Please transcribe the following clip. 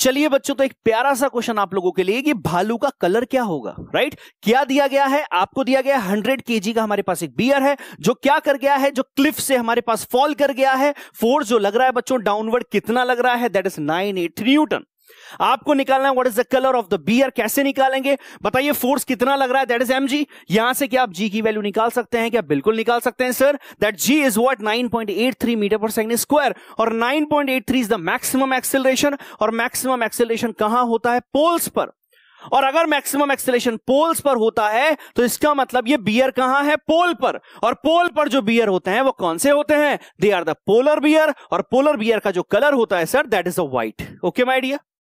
चलिए बच्चों तो एक प्यारा सा क्वेश्चन आप लोगों के लिए कि भालू का कलर क्या होगा राइट क्या दिया गया है आपको दिया गया हंड्रेड के का हमारे पास एक बियर है जो क्या कर गया है जो क्लिफ से हमारे पास फॉल कर गया है फोर्स जो लग रहा है बच्चों डाउनवर्ड कितना लग रहा है that is nine eight newton आपको निकालना है what is the colour of the bear कैसे निकालेंगे बताइए फोर्स कितना लग रहा है दैट इज एम जी यहां से क्या आप जी की वैल्यू निकाल सकते हैं क्या बिल्कुल निकाल सकते हैं sir that G is what 9.83 metre per second square और 9.83 इज द मैक्सिमम एक्सेलरेशन और मैक्सिमम एक्सेलरेशन कहां होता है पोल्स पर और अगर मैक्सिमम एक्सेलेशन पोल्स पर होता है तो इसका मतलब ये बियर कहां है पोल पर और पोल पर जो बियर होते हैं वो कौन से होते हैं they are the polar bear और पोलर बियर का जो कलर होता है sir that is a white okay my dear